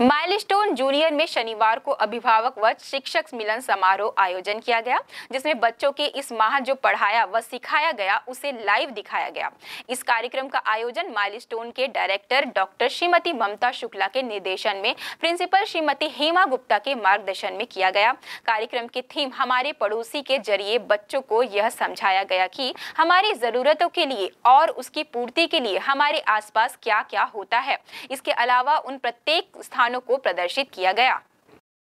milestone junior में शनिवार को अभिभावक व शिक्षक मिलन समारोह आयोजन किया गया जिसमें बच्चों के इस माह जो पढ़ाया व सिखाया गया उसे लाइव दिखाया गया इस कार्यक्रम का आयोजन माइलस्टोन के डायरेक्टर डॉक्टर श्रीमती ममता शुक्ला के निर्देशन में प्रिंसिपल श्रीमती हेमा गुप्ता के मार्गदर्शन में किया गया कार्यक्रम की थीम हमारे पड़ोसी के जरिए बच्चों को यह समझाया गया कि हमारी ज़रूरतों के लिए और उसकी पूर्ति के लिए हमारे आसपास क्या क्या होता है इसके अलावा उन प्रत्येक स्थान दुकानों को प्रदर्शित किया गया